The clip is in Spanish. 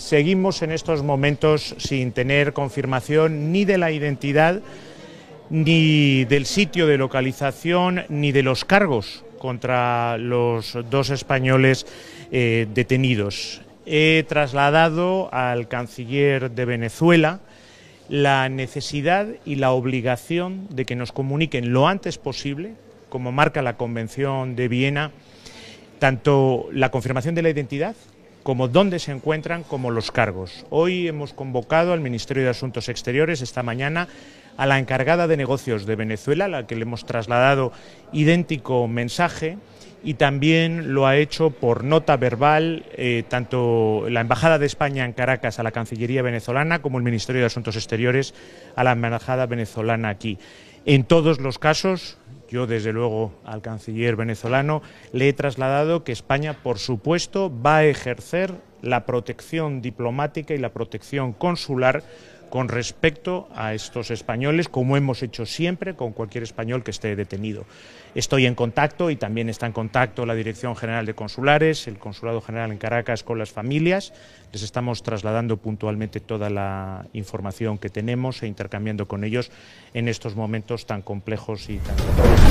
seguimos en estos momentos sin tener confirmación ni de la identidad, ni del sitio de localización, ni de los cargos contra los dos españoles eh, detenidos. He trasladado al canciller de Venezuela la necesidad y la obligación de que nos comuniquen lo antes posible, como marca la Convención de Viena, tanto la confirmación de la identidad como dónde se encuentran, como los cargos. Hoy hemos convocado al Ministerio de Asuntos Exteriores esta mañana a la encargada de negocios de Venezuela, a la que le hemos trasladado idéntico mensaje, y también lo ha hecho por nota verbal eh, tanto la Embajada de España en Caracas a la Cancillería venezolana como el Ministerio de Asuntos Exteriores a la Embajada venezolana aquí. En todos los casos, yo, desde luego, al canciller venezolano le he trasladado que España, por supuesto, va a ejercer la protección diplomática y la protección consular con respecto a estos españoles, como hemos hecho siempre con cualquier español que esté detenido. Estoy en contacto y también está en contacto la Dirección General de Consulares, el Consulado General en Caracas con las familias. Les estamos trasladando puntualmente toda la información que tenemos e intercambiando con ellos en estos momentos tan complejos y tan